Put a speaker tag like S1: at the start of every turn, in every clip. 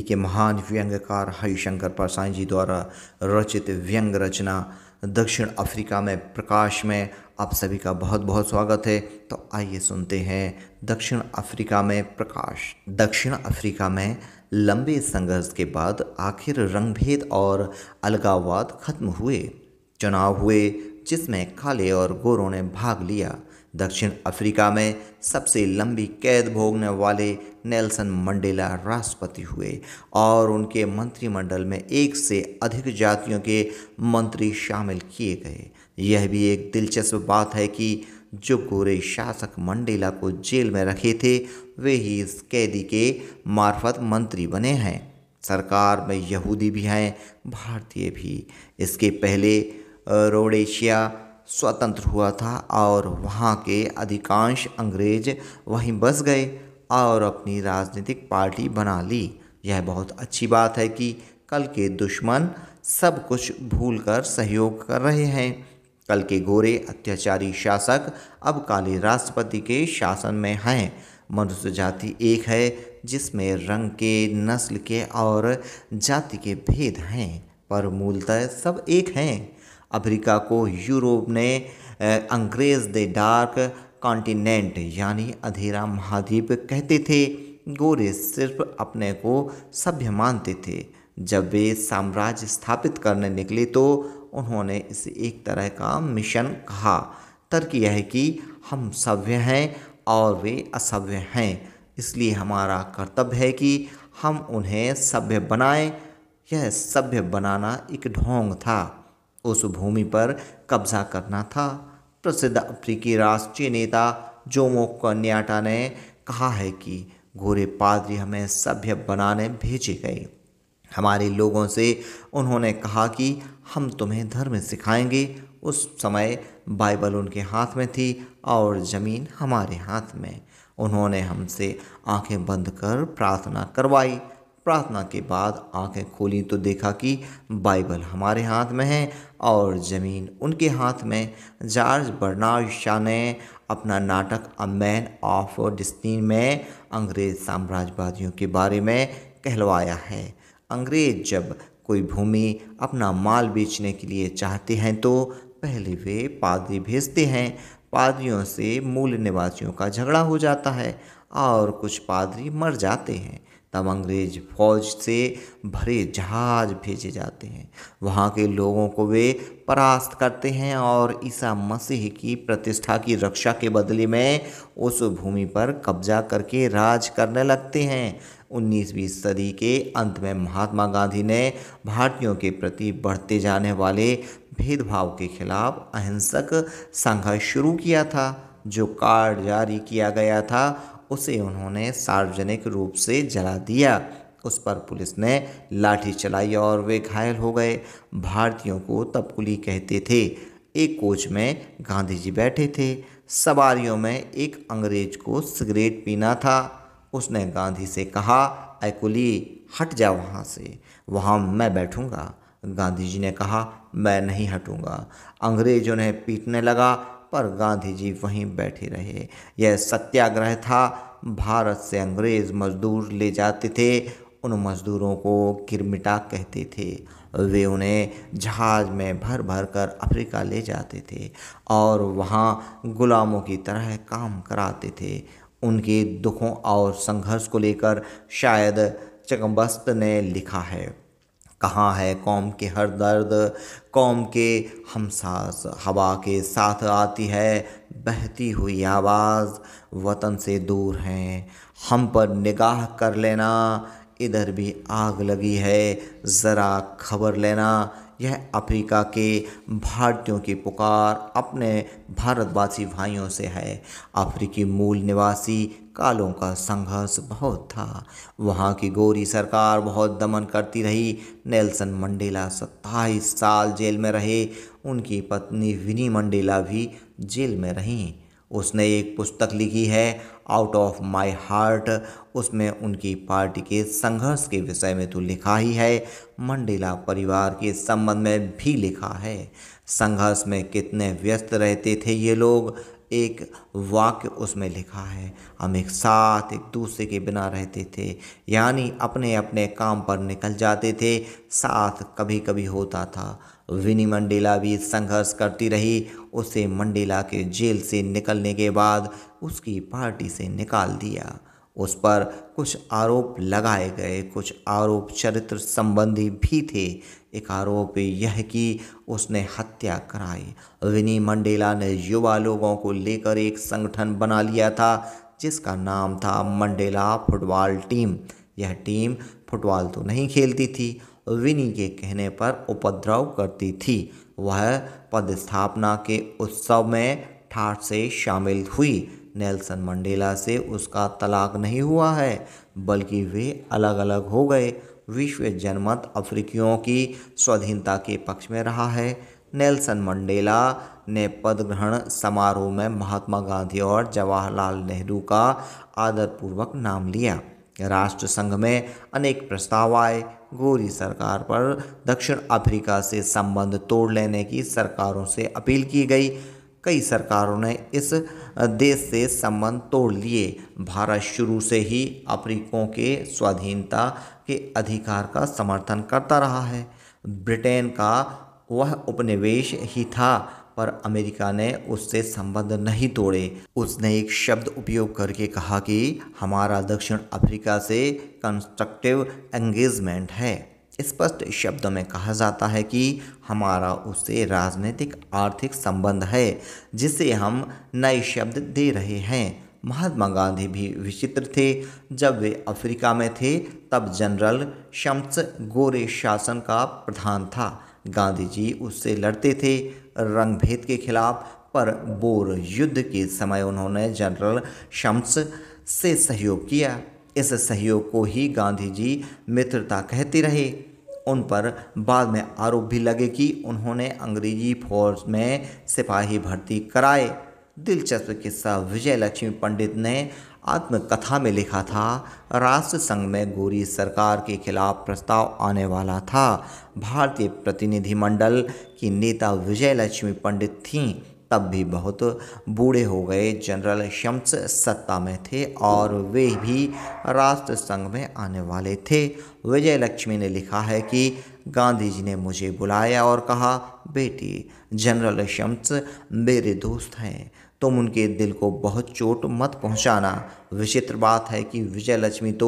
S1: हिंदी के महान व्यंग्यकार हरिशंकर परसाई जी द्वारा रचित व्यंग रचना दक्षिण अफ्रीका में प्रकाश में आप सभी का बहुत बहुत स्वागत है तो आइए सुनते हैं दक्षिण अफ्रीका में प्रकाश दक्षिण अफ्रीका में लंबे संघर्ष के बाद आखिर रंगभेद और अलगाववाद खत्म हुए चुनाव हुए जिसमें काले और गोरों ने भाग लिया दक्षिण अफ्रीका में सबसे लंबी कैद भोगने वाले नेल्सन मंडेला राष्ट्रपति हुए और उनके मंत्रिमंडल में एक से अधिक जातियों के मंत्री शामिल किए गए यह भी एक दिलचस्प बात है कि जो गोरे शासक मंडेला को जेल में रखे थे वे ही इस कैदी के मार्फत मंत्री बने हैं सरकार में यहूदी भी हैं भारतीय भी इसके पहले रोडेशिया स्वतंत्र हुआ था और वहाँ के अधिकांश अंग्रेज वहीं बस गए और अपनी राजनीतिक पार्टी बना ली यह बहुत अच्छी बात है कि कल के दुश्मन सब कुछ भूलकर सहयोग कर रहे हैं कल के गोरे अत्याचारी शासक अब काले राष्ट्रपति के शासन में हैं मनुष्य जाति एक है जिसमें रंग के नस्ल के और जाति के भेद हैं पर मूलतः सब एक हैं अफ्रीका को यूरोप ने अंग्रेज़ द डार्क कॉन्टिनेंट यानी अधेरा महाद्वीप कहते थे गोरे सिर्फ अपने को सभ्य मानते थे जब वे साम्राज्य स्थापित करने निकले तो उन्होंने इसे एक तरह का मिशन कहा तर्क यह है कि हम सभ्य हैं और वे असभ्य हैं इसलिए हमारा कर्तव्य है कि हम उन्हें सभ्य बनाएं यह सभ्य बनाना एक ढोंग था उस भूमि पर कब्जा करना था प्रसिद्ध अफ्रीकी राष्ट्रीय नेता जोमो कन्याटा ने कहा है कि घोरे पादरी हमें सभ्य बनाने भेजे गए हमारे लोगों से उन्होंने कहा कि हम तुम्हें धर्म सिखाएंगे उस समय बाइबल उनके हाथ में थी और ज़मीन हमारे हाथ में उन्होंने हमसे आंखें बंद कर प्रार्थना करवाई प्रार्थना के बाद आंखें खोली तो देखा कि बाइबल हमारे हाथ में है और ज़मीन उनके हाथ में जॉर्ज बर्नार्ड शाह ने अपना नाटक अ मैन ऑफ डिस्टिन में अंग्रेज़ साम्राज्यवादियों के बारे में कहलवाया है अंग्रेज़ जब कोई भूमि अपना माल बेचने के लिए चाहते हैं तो पहले वे पादरी भेजते हैं पादरियों से मूल निवासियों का झगड़ा हो जाता है और कुछ पादरी मर जाते हैं तब अंग्रेज फौज से भरे जहाज भेजे जाते हैं वहाँ के लोगों को वे परास्त करते हैं और ईसा मसीह की प्रतिष्ठा की रक्षा के बदले में उस भूमि पर कब्जा करके राज करने लगते हैं उन्नीसवीं सदी के अंत में महात्मा गांधी ने भारतीयों के प्रति बढ़ते जाने वाले भेदभाव के खिलाफ अहिंसक संघर्ष शुरू किया था जो कार्ड जारी किया गया था उसे उन्होंने सार्वजनिक रूप से जला दिया उस पर पुलिस ने लाठी चलाई और वे घायल हो गए भारतीयों को तपकुली कहते थे एक कोच में गांधी जी बैठे थे सवारियों में एक अंग्रेज को सिगरेट पीना था उसने गांधी से कहा अकुली कुली हट जा वहाँ से वहाँ मैं बैठूँगा गांधी जी ने कहा मैं नहीं हटूँगा अंग्रेज उन्हें पीटने लगा पर गांधी जी वहीं बैठे रहे यह सत्याग्रह था भारत से अंग्रेज़ मजदूर ले जाते थे उन मजदूरों को किरमिटा कहते थे वे उन्हें जहाज में भर भर कर अफ्रीका ले जाते थे और वहाँ गुलामों की तरह काम कराते थे उनके दुखों और संघर्ष को लेकर शायद चकमबस्त ने लिखा है कहाँ है कौम के हर दर्द कौम के हम सास हवा के साथ आती है बहती हुई आवाज़ वतन से दूर हैं हम पर निगाह कर लेना इधर भी आग लगी है ज़रा खबर लेना यह अफ्रीका के भारतीयों की पुकार अपने भारतवासी भाइयों से है अफ्रीकी मूल निवासी कालों का संघर्ष बहुत था वहाँ की गोरी सरकार बहुत दमन करती रही नेल्सन मंडेला सत्ताईस साल जेल में रहे उनकी पत्नी विनी मंडेला भी जेल में रहीं उसने एक पुस्तक लिखी है आउट ऑफ माय हार्ट उसमें उनकी पार्टी के संघर्ष के विषय में तो लिखा ही है मंडेला परिवार के संबंध में भी लिखा है संघर्ष में कितने व्यस्त रहते थे ये लोग एक वाक्य उसमें लिखा है हम एक साथ एक दूसरे के बिना रहते थे यानी अपने अपने काम पर निकल जाते थे साथ कभी कभी होता था विनी मंडेला भी संघर्ष करती रही उसे मंडेला के जेल से निकलने के बाद उसकी पार्टी से निकाल दिया उस पर कुछ आरोप लगाए गए कुछ आरोप चरित्र संबंधी भी थे एक आरोप यह कि उसने हत्या कराई विनी मंडेला ने युवा लोगों को लेकर एक संगठन बना लिया था जिसका नाम था मंडेला फुटबॉल टीम यह टीम फुटबॉल तो नहीं खेलती थी विनी के कहने पर उपद्रव करती थी वह पदस्थापना के उत्सव में ठाठ से शामिल हुई नेल्सन मंडेला से उसका तलाक नहीं हुआ है बल्कि वे अलग अलग हो गए विश्व जनमत अफ्रीकियों की स्वाधीनता के पक्ष में रहा है नेल्सन मंडेला ने पद ग्रहण समारोह में महात्मा गांधी और जवाहरलाल नेहरू का आदरपूर्वक नाम लिया राष्ट्र संघ में अनेक प्रस्ताव आए गोरी सरकार पर दक्षिण अफ्रीका से संबंध तोड़ लेने की सरकारों से अपील की गई कई सरकारों ने इस देश से संबंध तोड़ लिए भारत शुरू से ही अफ्रीकों के स्वाधीनता के अधिकार का समर्थन करता रहा है ब्रिटेन का वह उपनिवेश ही था पर अमेरिका ने उससे संबंध नहीं तोड़े उसने एक शब्द उपयोग करके कहा कि हमारा दक्षिण अफ्रीका से कंस्ट्रक्टिव एंगेजमेंट है स्पष्ट शब्दों में कहा जाता है कि हमारा उससे राजनीतिक आर्थिक संबंध है जिसे हम नए शब्द दे रहे हैं महात्मा गांधी भी विचित्र थे जब वे अफ्रीका में थे तब जनरल शम्स गोरे शासन का प्रधान था गांधी जी उससे लड़ते थे रंग भेद के खिलाफ पर बोर युद्ध के समय उन्होंने जनरल शम्स से सहयोग किया इस सहयोग को ही गांधी जी मित्रता कहते रहे उन पर बाद में आरोप भी लगे कि उन्होंने अंग्रेजी फौज में सिपाही भर्ती कराए दिलचस्प किस्सा विजय लक्ष्मी पंडित ने आत्मकथा में लिखा था राष्ट्र संघ में गोरी सरकार के खिलाफ प्रस्ताव आने वाला था भारतीय प्रतिनिधिमंडल की नेता विजय लक्ष्मी पंडित थी तब भी बहुत बूढ़े हो गए जनरल शम्स सत्ता में थे और वे भी राष्ट्र संघ में आने वाले थे विजय लक्ष्मी ने लिखा है कि गांधी जी ने मुझे बुलाया और कहा बेटी जनरल शम्स मेरे दोस्त हैं तुम उनके दिल को बहुत चोट मत पहुंचाना विचित्र बात है कि विजय लक्ष्मी तो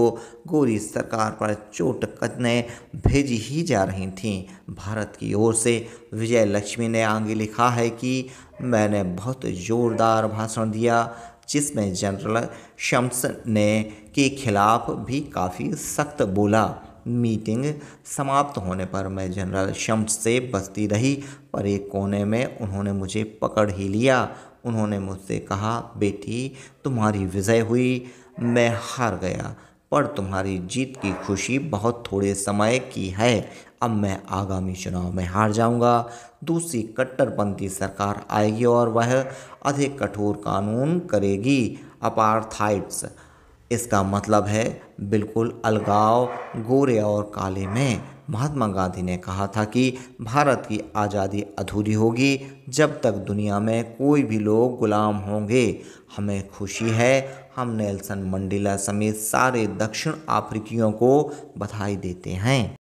S1: गोरी सरकार पर चोट कदने भेजी ही जा रही थीं भारत की ओर से विजय लक्ष्मी ने आगे लिखा है कि मैंने बहुत ज़ोरदार भाषण दिया जिसमें जनरल शम्स ने के खिलाफ भी काफ़ी सख्त बोला मीटिंग समाप्त होने पर मैं जनरल शम्स से बसती रही पर एक कोने में उन्होंने मुझे पकड़ ही लिया उन्होंने मुझसे कहा बेटी तुम्हारी विजय हुई मैं हार गया पर तुम्हारी जीत की खुशी बहुत थोड़े समय की है अब मैं आगामी चुनाव में हार जाऊंगा दूसरी कट्टरपंथी सरकार आएगी और वह अधिक कठोर कानून करेगी अपार्थाइट्स इसका मतलब है बिल्कुल अलगाव गोरे और काले में महात्मा गांधी ने कहा था कि भारत की आज़ादी अधूरी होगी जब तक दुनिया में कोई भी लोग गुलाम होंगे हमें खुशी है हम नेल्सन मंडेला समेत सारे दक्षिण अफ्रीकियों को बधाई देते हैं